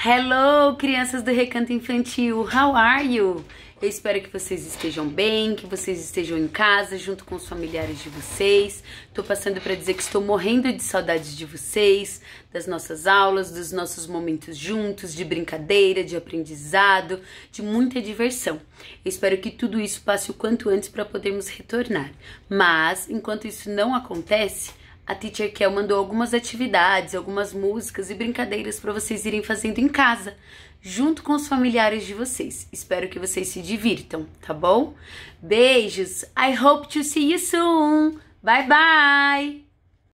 Hello, crianças do Recanto Infantil, how are you? Eu espero que vocês estejam bem, que vocês estejam em casa junto com os familiares de vocês. Tô passando para dizer que estou morrendo de saudades de vocês, das nossas aulas, dos nossos momentos juntos, de brincadeira, de aprendizado, de muita diversão. Eu espero que tudo isso passe o quanto antes para podermos retornar. Mas, enquanto isso não acontece, a Teacher Kel mandou algumas atividades, algumas músicas e brincadeiras para vocês irem fazendo em casa, junto com os familiares de vocês. Espero que vocês se divirtam, tá bom? Beijos. I hope to see you soon. Bye bye.